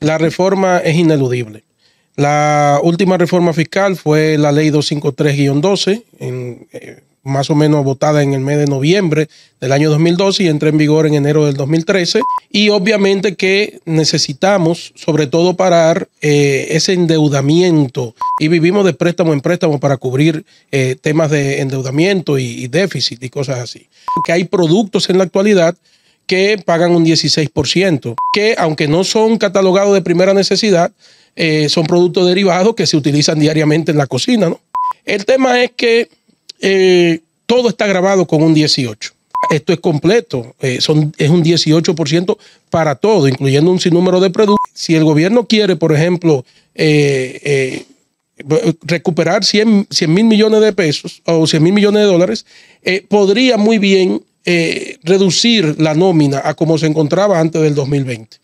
la reforma es ineludible. La última reforma fiscal fue la ley 253-12, eh, más o menos votada en el mes de noviembre del año 2012 y entró en vigor en enero del 2013. Y obviamente que necesitamos, sobre todo, parar eh, ese endeudamiento y vivimos de préstamo en préstamo para cubrir eh, temas de endeudamiento y, y déficit y cosas así. Que hay productos en la actualidad que pagan un 16%, que aunque no son catalogados de primera necesidad, eh, son productos derivados que se utilizan diariamente en la cocina. El tema es que eh, todo está grabado con un 18%. Esto es completo, eh, son, es un 18% para todo, incluyendo un sinnúmero de productos. Si el gobierno quiere, por ejemplo, recuperar 100 mil millones de pesos o 100 mil millones de dólares, podría muy bien eh, reducir la nómina a como se encontraba antes del 2020.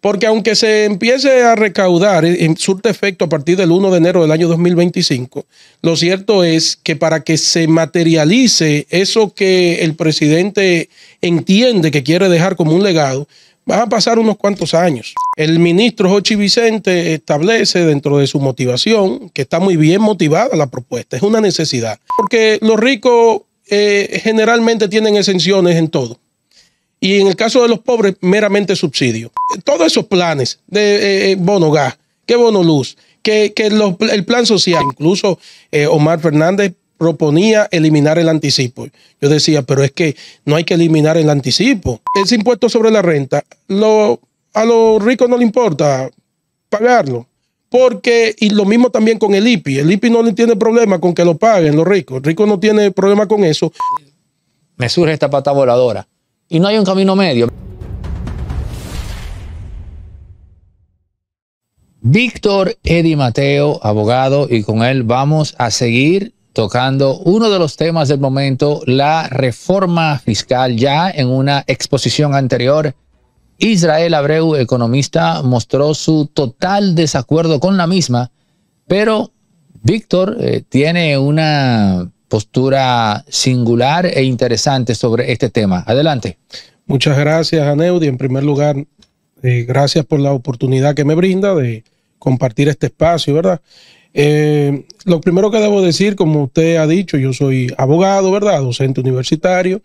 Porque aunque se empiece a recaudar en surte efecto a partir del 1 de enero del año 2025, lo cierto es que para que se materialice eso que el presidente entiende que quiere dejar como un legado, van a pasar unos cuantos años. El ministro Jochi Vicente establece dentro de su motivación que está muy bien motivada la propuesta, es una necesidad. Porque los ricos eh, generalmente tienen exenciones en todo. Y en el caso de los pobres, meramente subsidio. Todos esos planes de eh, eh, bono gas, que bono luz, que, que el plan social, incluso Omar Fernández proponía eliminar el anticipo. Yo decía, pero es que no hay que eliminar el anticipo. Ese impuesto sobre la renta, lo, a los ricos no le importa pagarlo. Porque, y lo mismo también con el IPI. El IPI no tiene problema con que lo paguen los ricos. El rico no tiene problema con eso. Me surge esta pata voladora. Y no hay un camino medio. Víctor Edi Mateo, abogado, y con él vamos a seguir tocando uno de los temas del momento, la reforma fiscal. Ya en una exposición anterior Israel Abreu, economista, mostró su total desacuerdo con la misma, pero Víctor eh, tiene una postura singular e interesante sobre este tema. Adelante. Muchas gracias, y En primer lugar, eh, gracias por la oportunidad que me brinda de compartir este espacio, ¿verdad? Eh, lo primero que debo decir, como usted ha dicho, yo soy abogado, ¿verdad? Docente universitario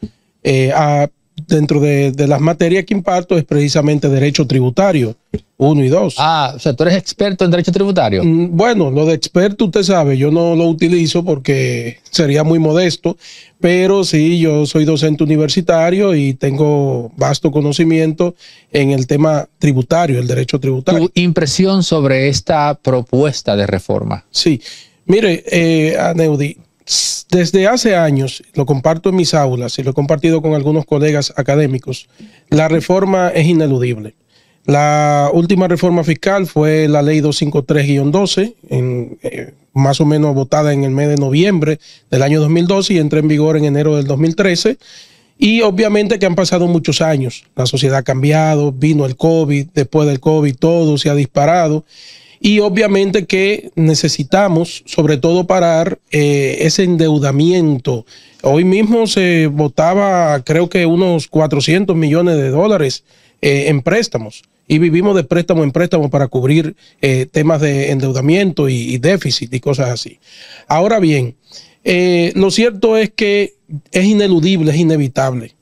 dentro de, las materias que imparto es precisamente derecho tributario, uno y dos. Ah, o sea, tú eres experto en derecho tributario. Mm, bueno, lo de experto usted sabe, yo no lo utilizo porque sería muy modesto, pero sí, yo soy docente universitario y tengo vasto conocimiento en el tema tributario, el derecho tributario. ¿Tu impresión sobre esta propuesta de reforma? Sí. Mire, eh, Aneudi, desde hace años, lo comparto en mis aulas y lo he compartido con algunos colegas académicos, la reforma es ineludible. La última reforma fiscal fue la ley 253-12, eh, más o menos votada en el mes de noviembre del año 2012 y entró en vigor en enero del 2013. Y obviamente que han pasado muchos años, la sociedad ha cambiado, vino el COVID, después del COVID todo se ha disparado. Y obviamente que necesitamos, sobre todo, parar eh, ese endeudamiento. Hoy mismo se votaba, creo que unos 400 millones de dólares eh, en préstamos. Y vivimos de préstamo en préstamo para cubrir eh, temas de endeudamiento y, déficit y cosas así. Ahora bien, lo cierto es que es ineludible, es inevitable.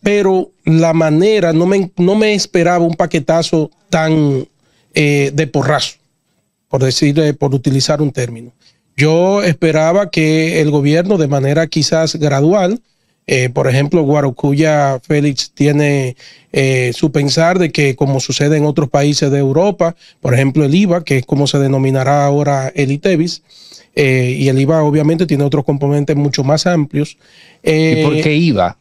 pero la manera, no no me esperaba un paquetazo tan eh, de porrazo, por decir, por utilizar un término. Yo esperaba que el gobierno, de manera quizás gradual, eh, por ejemplo, Guarocuya Félix tiene eh, su pensar de que, como sucede en otros países de Europa, por ejemplo, el IVA, que es como se denominará ahora el ITEVIS, y el IVA obviamente tiene otros componentes mucho más amplios. ¿Y por qué IVA?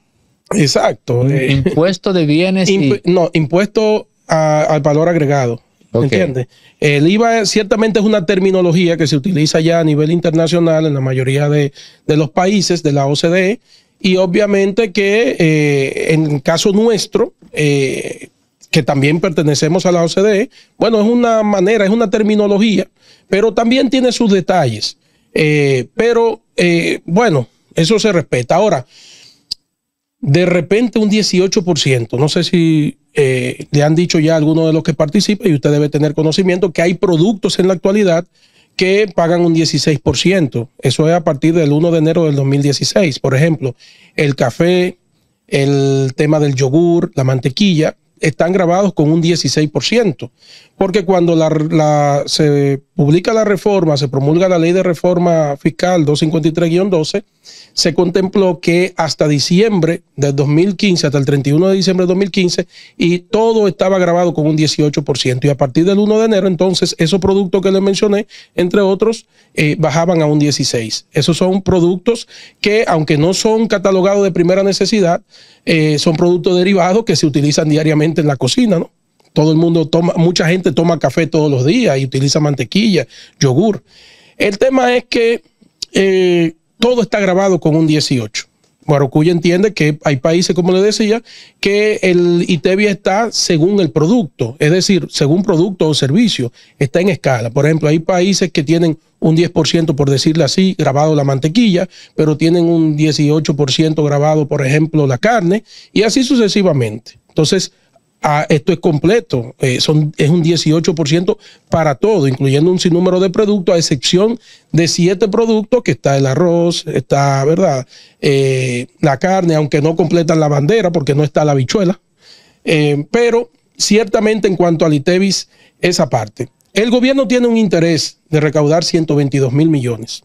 Exacto. impuesto de bienes. No, impuesto al valor agregado. Okay. ¿Entiendes? El IVA ciertamente es una terminología que se utiliza ya a nivel internacional en la mayoría de, los países de la OCDE y obviamente que eh, en el caso nuestro, eh, que también pertenecemos a la OCDE, bueno, es una manera, es una terminología, pero también tiene sus detalles. Eh, pero bueno, eso se respeta. Ahora, de repente un 18%, no sé si eh, le han dicho ya a de los que participan, y usted debe tener conocimiento, que hay productos en la actualidad que pagan un 16%. Eso es a partir del 1 de enero del 2016. Por ejemplo, el café, el tema del yogur, la mantequilla, están grabados con un 16%, porque cuando la, se publica la reforma, se promulga la ley de reforma fiscal 253-12, se contempló que hasta diciembre del 2015, hasta el 31 de diciembre de 2015, y todo estaba grabado con un 18%. Y a partir del 1 de enero, entonces, esos productos que les mencioné, entre otros, eh, bajaban a un 16%. Esos son productos que, aunque no son catalogados de primera necesidad, eh, son productos derivados que se utilizan diariamente en la cocina, Todo el mundo toma, mucha gente toma café todos los días y utiliza mantequilla, yogur. El tema es que... Eh, todo está grabado con un 18. guarocuya entiende que hay países, como le decía, que el ITV está según el producto, es decir, según producto o servicio, está en escala. Por ejemplo, hay países que tienen un 10%, por decirlo así, grabado la mantequilla, pero tienen un 18% grabado, por ejemplo, la carne, y así sucesivamente. Entonces, Ah, esto es completo, eh, es un 18% para todo, incluyendo un sinnúmero de productos, a excepción de siete productos, que está el arroz, está, ¿verdad? Eh, la carne, aunque no completan la bandera porque no está la bichuela. Eh, pero ciertamente en cuanto al ITEVIS, esa parte. El gobierno tiene un interés de recaudar 122 mil millones.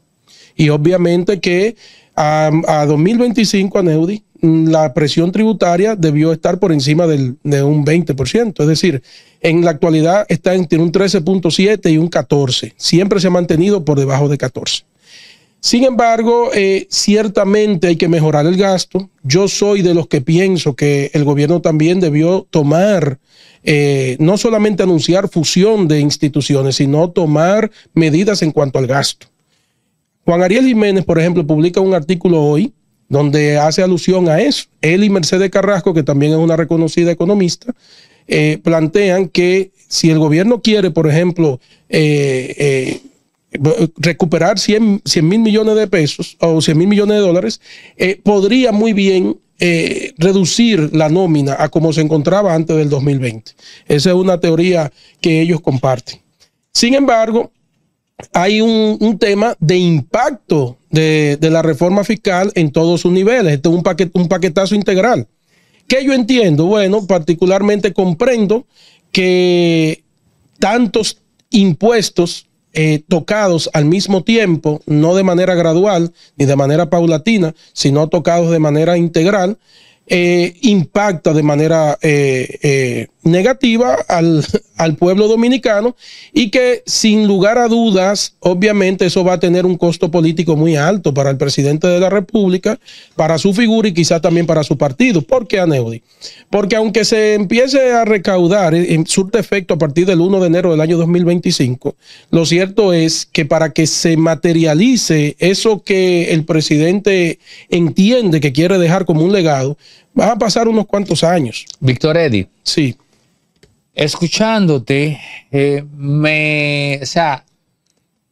Y obviamente que a, a 2025, a Neudi, Mm, la presión tributaria debió estar por encima de un 20%. Es decir, en la actualidad está entre un 13.7 y un 14. Siempre se ha mantenido por debajo de 14. Sin embargo, eh, ciertamente hay que mejorar el gasto. Yo soy de los que pienso que el gobierno también debió tomar, eh, no solamente anunciar fusión de instituciones, sino tomar medidas en cuanto al gasto. Juan Ariel Jiménez, por ejemplo, publica un artículo hoy donde hace alusión a eso. Él y Mercedes Carrasco, que también es una reconocida economista, eh, plantean que si el gobierno quiere, por ejemplo, eh, eh, recuperar 100, 100, mil millones de pesos o 100 mil millones de dólares, podría muy bien reducir la nómina a como se encontraba antes del 2020. Esa es una teoría que ellos comparten. Sin embargo, hay un, tema de impacto de, la reforma fiscal en todos sus niveles. Este es un, un paquetazo integral. ¿Qué yo entiendo? Bueno, particularmente comprendo que tantos impuestos eh, tocados al mismo tiempo, no de manera gradual ni de manera paulatina, sino tocados de manera integral, eh, impacta de manera eh, negativa al, pueblo dominicano y que sin lugar a dudas, obviamente eso va a tener un costo político muy alto para el presidente de la República, para su figura y quizás también para su partido. ¿Por qué, Aneudi? Porque aunque se empiece a recaudar en eh, eh, su defecto a partir del 1 de enero del año 2025, lo cierto es que para que se materialice eso que el presidente entiende que quiere dejar como un legado, va a pasar unos cuantos años. Víctor Eddy. Sí escuchándote, eh, me, o sea,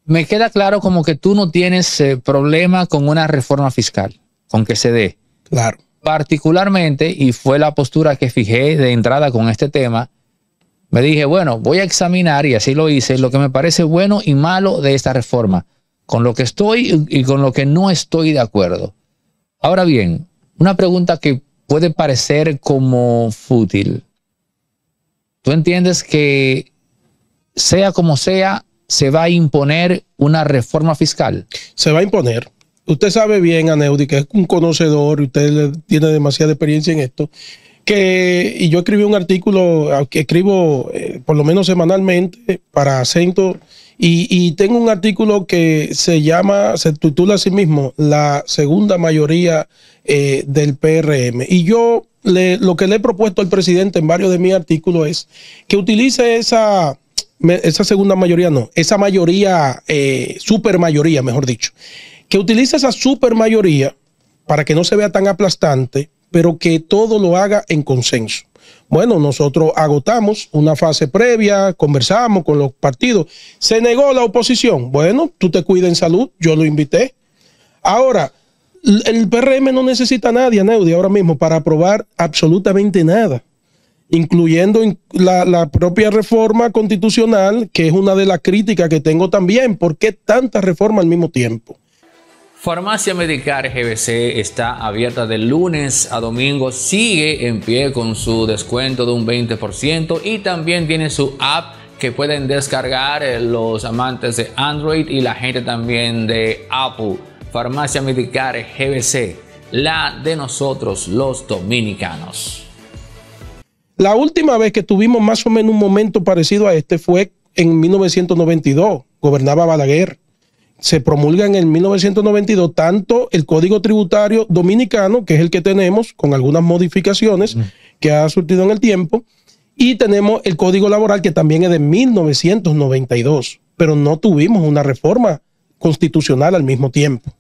me queda claro como que tú no tienes eh, problema con una reforma fiscal, con que se dé. Claro. Particularmente, y fue la postura que fijé de entrada con este tema, me dije, bueno, voy a examinar, y así lo hice, lo que me parece bueno y malo de esta reforma, con lo que estoy y con lo que no estoy de acuerdo. Ahora bien, una pregunta que puede parecer como fútil, Tú entiendes que sea como sea, se va a imponer una reforma fiscal. Se va a imponer. Usted sabe bien, Aneudi, que es un conocedor y usted tiene demasiada experiencia en esto. Que, y yo escribí un artículo que escribo eh, por lo menos semanalmente para acento y, y, tengo un artículo que se llama, se titula a sí mismo La segunda mayoría eh, del PRM. Y yo lo que le he propuesto al presidente en varios de mis artículos es que utilice esa, esa segunda mayoría, no, esa mayoría, eh, super mayoría, mejor dicho, que utilice esa super mayoría para que no se vea tan aplastante, pero que todo lo haga en consenso. Bueno, nosotros agotamos una fase previa, conversamos con los partidos. Se negó la oposición. Bueno, tú te cuidas en salud, yo lo invité. Ahora, el PRM no necesita a nadie, Neudi, ahora mismo para aprobar absolutamente nada, incluyendo la, la, propia reforma constitucional, que es una de las críticas que tengo también. ¿Por qué tanta reforma al mismo tiempo? Farmacia Medicar GBC está abierta de lunes a domingo, sigue en pie con su descuento de un 20% y también tiene su app que pueden descargar eh, los amantes de Android y la gente también de Apple. Farmacia Medicare GBC, la de nosotros los dominicanos. La última vez que tuvimos más o menos un momento parecido a este fue en 1992, gobernaba Balaguer. Se promulga en el 1992 tanto el Código Tributario Dominicano, que es el que tenemos, con algunas modificaciones que ha surtido en el tiempo, y tenemos el Código Laboral, que también es de 1992, pero no tuvimos una reforma constitucional al mismo tiempo.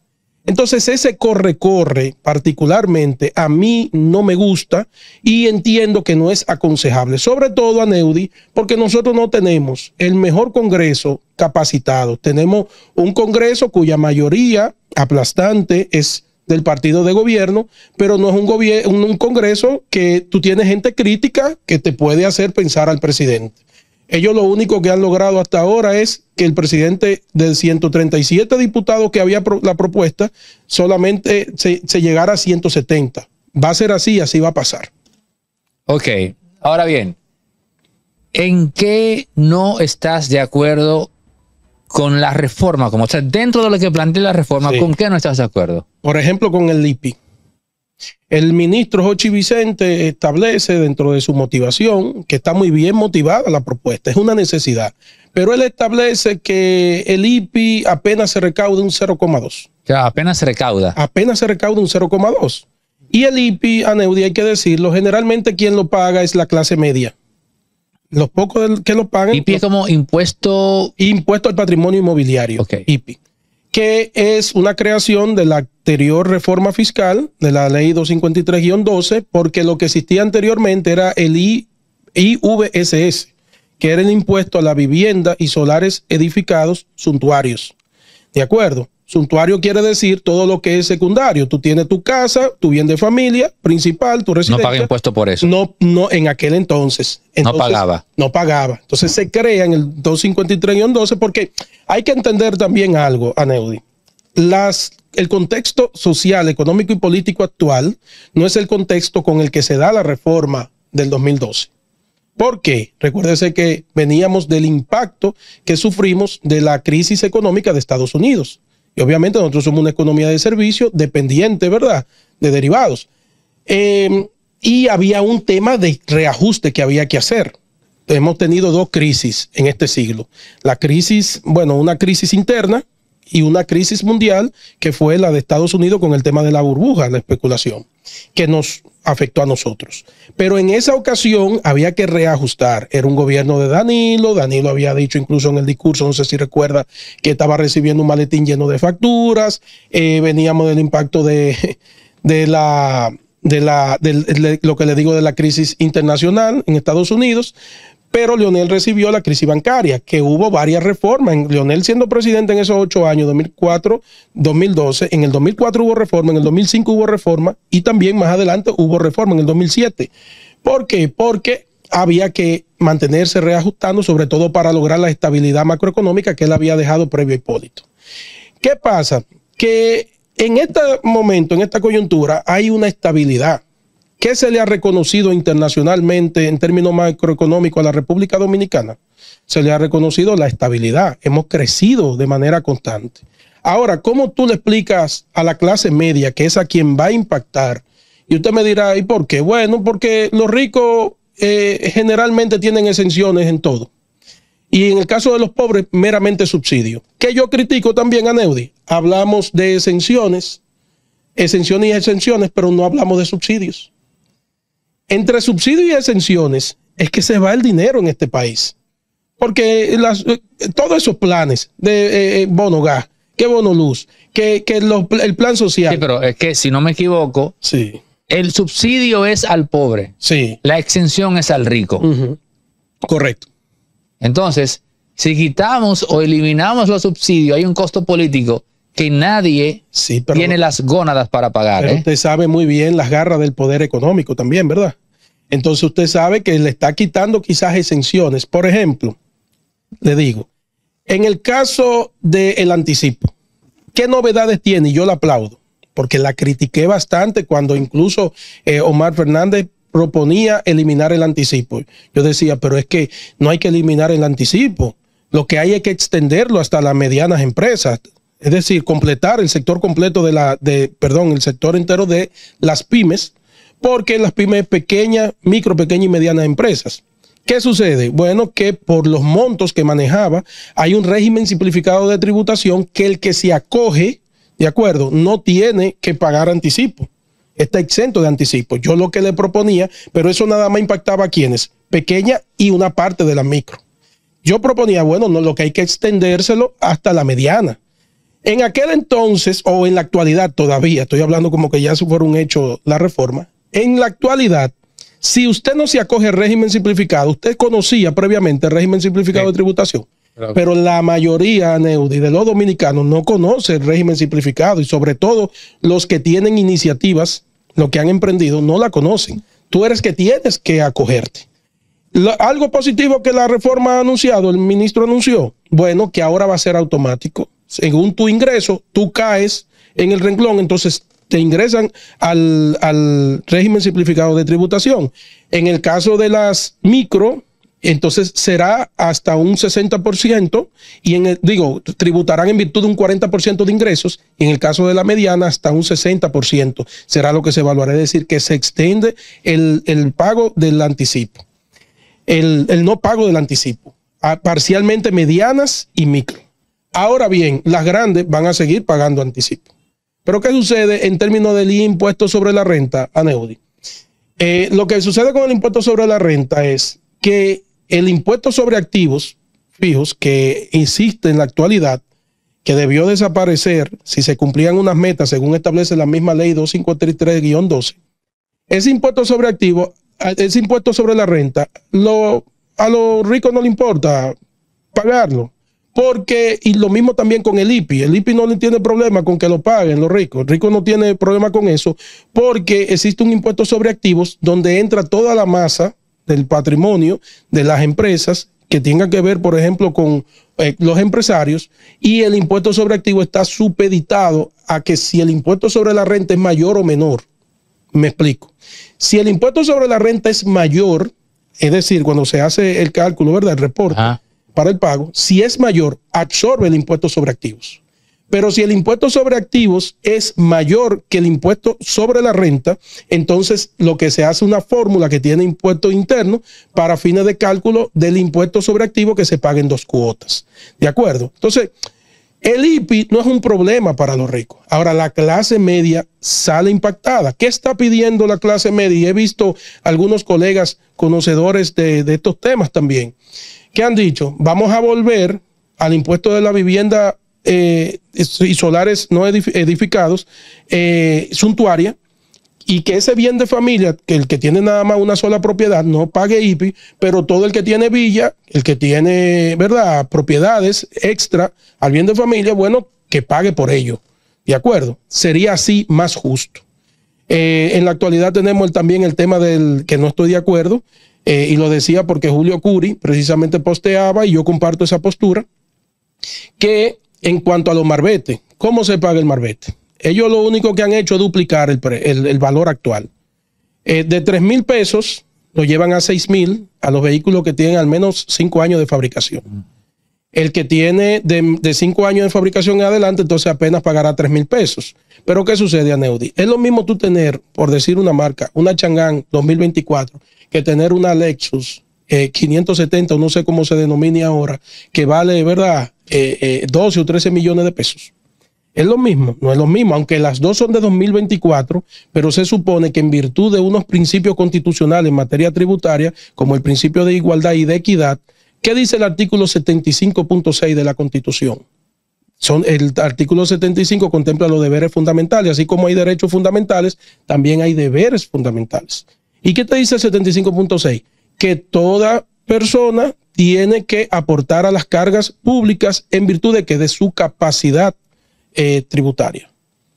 Entonces ese corre-corre particularmente a mí no me gusta y entiendo que no es aconsejable, sobre todo a Neudi, porque nosotros no tenemos el mejor Congreso capacitado. Tenemos un Congreso cuya mayoría aplastante es del partido de gobierno, pero no es un, Congreso que tú tienes gente crítica que te puede hacer pensar al presidente. Ellos lo único que han logrado hasta ahora es que el presidente del 137 diputados que había la propuesta solamente se, llegara a 170. Va a ser así, así va a pasar. Ok, ahora bien, ¿en qué no estás de acuerdo con la reforma? Como, o sea, dentro de lo que plantea la reforma, ¿con qué no estás de acuerdo? Por ejemplo, con el IPI. El ministro Jochi Vicente establece dentro de su motivación, que está muy bien motivada la propuesta, es una necesidad, pero él establece que el IPI apenas se recauda un 0,2. Ya, apenas se recauda. Apenas se recauda un 0,2. Y el IPI, Aneudi, hay que decirlo, generalmente quien lo paga es la clase media. Los pocos que lo pagan. IPI es como impuesto. Impuesto al patrimonio inmobiliario. IPI que es una creación de la anterior reforma fiscal, de la ley 253-12, porque lo que existía anteriormente era el IVSS, que era el impuesto a la vivienda y solares edificados suntuarios. ¿De acuerdo? Suntuario quiere decir todo lo que es secundario. Tú tienes tu casa, tu bien de familia, principal, tu residencia. No paga impuesto por eso. No, no, en aquel entonces. no pagaba. No pagaba. Entonces se crea en el 253-12 porque hay que entender también algo, Aneudi. Las, el contexto social, económico y político actual no es el contexto con el que se da la reforma del 2012. ¿Por qué? Recuérdese que veníamos del impacto que sufrimos de la crisis económica de Estados Unidos y obviamente nosotros somos una economía de servicio dependiente, ¿verdad? De derivados. Em, y había un tema de reajuste que había que hacer. Hemos tenido dos crisis en este siglo. La crisis, bueno, una crisis interna, y una crisis mundial que fue la de Estados Unidos con el tema de la burbuja, la especulación, que nos afectó a nosotros. Pero en esa ocasión había que reajustar. Era un gobierno de Danilo. Danilo había dicho incluso en el discurso, no sé si recuerda, que estaba recibiendo un maletín lleno de facturas. Eh, veníamos del impacto de, de la de, la, de, lo que le digo de la crisis internacional en Estados Unidos, pero Leonel recibió la crisis bancaria, que hubo varias reformas. en Leonel siendo presidente en esos ocho años, 2004, 2012, en el 2004 hubo reforma, en el 2005 hubo reforma y también más adelante hubo reforma en el 2007. ¿Por qué? Porque había que mantenerse reajustando, sobre todo para lograr la estabilidad macroeconómica que él había dejado previo a Hipólito. ¿Qué pasa? Que en este momento, en esta coyuntura, hay una estabilidad. ¿Qué se le ha reconocido internacionalmente en términos macroeconómicos a la República Dominicana? Se le ha reconocido la estabilidad. Hemos crecido de manera constante. Ahora, ¿cómo tú le explicas a la clase media, que es a quien va a impactar? Y usted me dirá, ¿y por qué? Bueno, porque los ricos eh, generalmente tienen exenciones en todo. Y en el caso de los pobres, meramente subsidio. Que yo critico también a Neudi. Hablamos de exenciones, exenciones y exenciones, pero no hablamos de subsidios. Entre subsidios y exenciones es que se va el dinero en este país. Porque eh, todos esos planes de eh, eh, bono gas, que bono luz, que, el plan social. Sí, pero es que si no me equivoco, el subsidio es al pobre. Sí. La exención es al rico. Correcto. Entonces, si quitamos o eliminamos los subsidios, hay un costo político que nadie tiene las gónadas para pagar. ¿eh? Usted sabe muy bien las garras del poder económico también, ¿verdad? Entonces usted sabe que le está quitando quizás exenciones. Por ejemplo, le digo, en el caso del anticipo, ¿qué novedades tiene? Y Yo la aplaudo, porque la critiqué bastante cuando incluso eh, Omar Fernández proponía eliminar el anticipo. Yo decía, pero es que no hay que eliminar el anticipo. Lo que hay es que extenderlo hasta las medianas empresas, es decir, completar el sector completo de la, de, perdón, el sector entero de las pymes, porque las pymes pequeñas, micro, pequeñas y medianas empresas. ¿Qué sucede? Bueno, que por los montos que manejaba hay un régimen simplificado de tributación que el que se acoge, de acuerdo, no tiene que pagar anticipo. Está exento de anticipo. Yo lo que le proponía, pero eso nada más impactaba a quienes, pequeña y una parte de la micro. Yo proponía, bueno, no, lo que hay que extendérselo hasta la mediana en aquel entonces, o en la actualidad todavía, estoy hablando como que ya se fuera un hecho la reforma, en la actualidad, si usted no se acoge al régimen simplificado, usted conocía previamente el régimen simplificado de tributación, pero la mayoría, de los dominicanos no conoce el régimen simplificado y sobre todo los que tienen iniciativas, los que han emprendido, no la conocen. Tú eres que tienes que acogerte. algo positivo que la reforma ha anunciado, el ministro anunció, bueno, que ahora va a ser automático según tu ingreso, tú caes en el renglón, entonces te ingresan al, régimen simplificado de tributación. En el caso de las micro, entonces será hasta un 60% y en el, digo, tributarán en virtud de un 40% de ingresos y en el caso de la mediana hasta un 60% será lo que se evaluará, es decir, que se extiende el, pago del anticipo, el, el, no pago del anticipo, a parcialmente medianas y micro. Ahora bien, las grandes van a seguir pagando anticipo. Pero ¿qué sucede en términos del impuesto sobre la renta, Aneudi? Eh, lo que sucede con el impuesto sobre la renta es que el impuesto sobre activos fijos que existe en la actualidad, que debió desaparecer si se cumplían unas metas según establece la misma ley 2533-12, ese impuesto sobre activos, ese impuesto sobre la renta, a los ricos no le importa pagarlo. Porque, y lo mismo también con el IPI, el IPI no tiene problema con que lo paguen los ricos, el rico no tiene problema con eso, porque existe un impuesto sobre activos donde entra toda la masa del patrimonio de las empresas que tenga que ver, por ejemplo, con eh, los empresarios, y el impuesto sobre activos está supeditado a que si el impuesto sobre la renta es mayor o menor. Me explico. Si el impuesto sobre la renta es mayor, es decir, cuando se hace el cálculo, ¿verdad? El reporte para el pago, si es mayor, absorbe el impuesto sobre activos. Pero si el impuesto sobre activos es mayor que el impuesto sobre la renta, entonces lo que se hace una fórmula que tiene impuesto interno para fines de cálculo del impuesto sobre activo que se paga en dos cuotas. ¿De acuerdo? Entonces, el IPI no es un problema para los ricos. Ahora, la clase media sale impactada. ¿Qué está pidiendo la clase media? Y he visto algunos colegas conocedores de estos temas también. ¿Qué han dicho? Vamos a volver al impuesto de la vivienda eh, y solares no edificados, eh, suntuaria, y que ese bien de familia, que el que tiene nada más una sola propiedad, no pague IPI, pero todo el que tiene villa, el que tiene, ¿verdad?, propiedades extra al bien de familia, bueno, que pague por ello. ¿De acuerdo? Sería así más justo. Eh, en la actualidad tenemos también el tema del que no estoy de acuerdo, eh, y lo decía porque Julio Curi precisamente posteaba, y yo comparto esa postura, que en cuanto a los marbetes, ¿cómo se paga el marbete? Ellos lo único que han hecho es duplicar el, valor actual. Eh, de 3 mil pesos lo llevan a 6 mil a los vehículos que tienen al menos 5 años de fabricación. El que tiene de 5 años de fabricación en adelante, entonces apenas pagará 3 mil pesos. Pero ¿qué sucede, Aneudi? Es lo mismo tú tener, por decir una marca, una Changán 2024, que tener una Lexus 570 eh, 570, no sé cómo se denomine ahora, que vale, de ¿verdad? 12 eh, eh, o 13 millones de pesos. Es lo mismo, no es lo mismo, aunque las dos son de 2024, pero se supone que en virtud de unos principios constitucionales en materia tributaria, como el principio de igualdad y de equidad, ¿qué dice el artículo 75.6 de la Constitución? Son, el artículo 75 contempla los deberes fundamentales, así como hay derechos fundamentales, también hay deberes fundamentales. ¿Y qué te dice el 75.6? Que toda persona tiene que aportar a las cargas públicas en virtud de que de su capacidad eh, tributaria.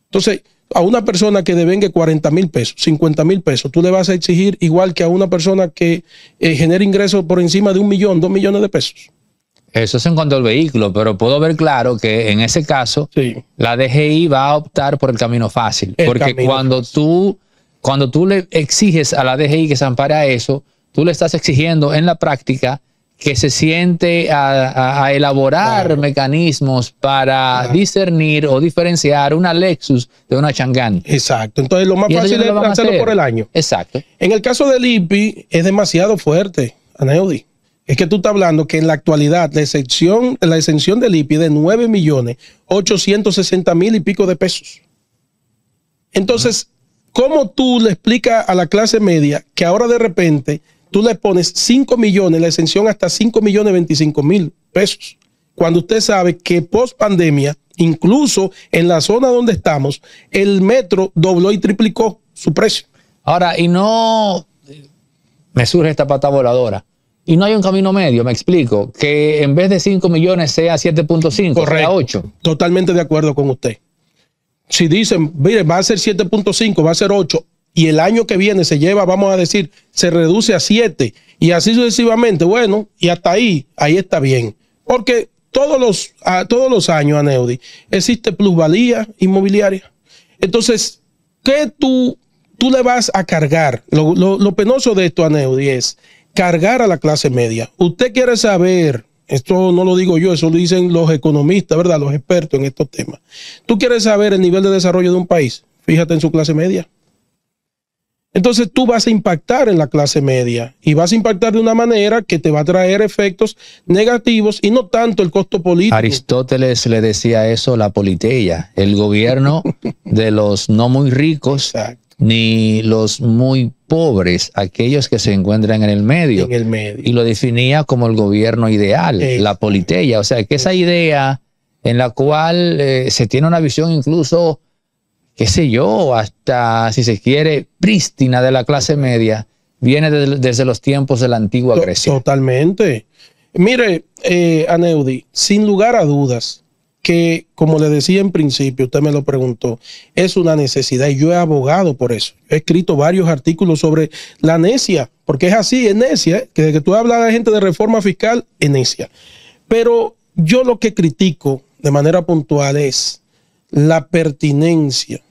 Entonces, a una persona que devengue 40 mil pesos, 50 mil pesos, tú le vas a exigir igual que a una persona que eh, genere ingresos por encima de un millón, dos millones de pesos. Eso es en cuanto al vehículo, pero puedo ver claro que en ese caso sí. la DGI va a optar por el camino fácil, porque cuando tú cuando tú le exiges a la DGI que se ampara eso, tú le estás exigiendo en la práctica que se siente a, elaborar mecanismos para discernir o diferenciar una Lexus de una Chang'an. Exacto. Entonces lo más fácil es hacerlo por el año. Exacto. En el caso del IPI es demasiado fuerte, Eudy. Es que tú estás hablando que en la actualidad la exención, la exención del IPI es de 9 millones 860 mil y pico de pesos. Entonces, ¿Cómo tú le explicas a la clase media que ahora de repente tú le pones 5 millones, la exención hasta 5 millones 25 mil pesos? Cuando usted sabe que post pandemia, incluso en la zona donde estamos, el metro dobló y triplicó su precio. Ahora, y no me surge esta pata voladora. Y no hay un camino medio, me explico, que en vez de 5 millones sea 7.5, sea 8. Totalmente de acuerdo con usted si dicen, mire, va a ser 7.5, va a ser 8, y el año que viene se lleva, vamos a decir, se reduce a 7, y así sucesivamente, bueno, y hasta ahí, ahí está bien. Porque todos los, a, todos los años, Aneudi, existe plusvalía inmobiliaria. Entonces, ¿qué tú, tú le vas a cargar? Lo, lo penoso de esto, Aneudi, es cargar a la clase media. Usted quiere saber esto no lo digo yo, eso lo dicen los economistas, ¿verdad? Los expertos en estos temas. ¿Tú quieres saber el nivel de desarrollo de un país? Fíjate en su clase media. Entonces tú vas a impactar en la clase media y vas a impactar de una manera que te va a traer efectos negativos y no tanto el costo político. Aristóteles le decía eso la politeia, el gobierno de los no muy ricos Exacto ni los muy pobres, aquellos que se encuentran en el medio. En el medio. Y lo definía como el gobierno ideal, la politella. O sea, que esa idea en la cual eh, se tiene una visión incluso, qué sé yo, hasta si se quiere, prístina de la clase media, viene desde los tiempos de la antigua Grecia. Totalmente. Mire, eh, Aneudi, sin lugar a dudas, que, como le decía en principio, usted me lo preguntó, es una necesidad y yo he abogado por eso. He escrito varios artículos sobre la necia, porque es así, es necia, ¿eh? que que tú hablas a la gente de reforma fiscal, es necia. Pero yo lo que critico de manera puntual es la pertinencia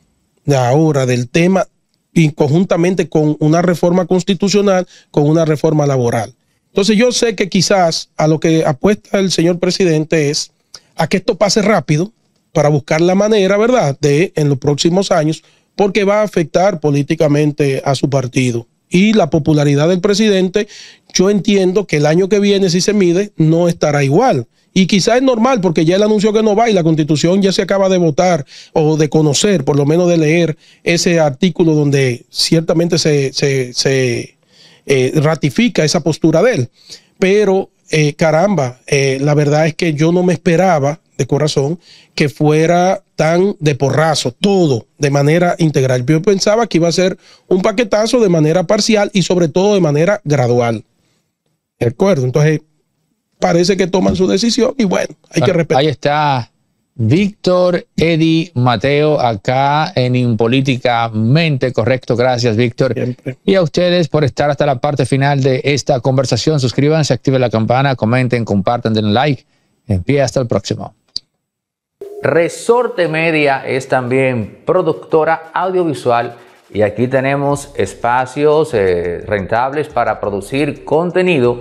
de ahora del tema y conjuntamente con una reforma constitucional, con una reforma laboral. Entonces yo sé que quizás a lo que apuesta el señor presidente es a que esto pase rápido para buscar la manera, ¿verdad?, de en los próximos años, porque va a afectar políticamente a su partido. Y la popularidad del presidente, yo entiendo que el año que viene, si se mide, no estará igual. Y quizá es normal porque ya él anunció que no va y la constitución ya se acaba de votar o de conocer, por lo menos de leer ese artículo donde ciertamente se, se, se eh, ratifica esa postura de él. Pero eh, caramba, eh, la verdad es que yo no me esperaba de corazón que fuera tan de porrazo, todo de manera integral. Yo pensaba que iba a ser un paquetazo de manera parcial y sobre todo de manera gradual. ¿De acuerdo? Entonces, parece que toman su decisión y bueno, hay que respetar. Ahí está Víctor Eddy, Mateo, acá en Impolíticamente Correcto. Gracias, Víctor. Y a ustedes por estar hasta la parte final de esta conversación. Suscríbanse, activen la campana, comenten, compartan, den like. En pie, hasta el próximo. Resorte Media es también productora audiovisual y aquí tenemos espacios eh, rentables para producir contenido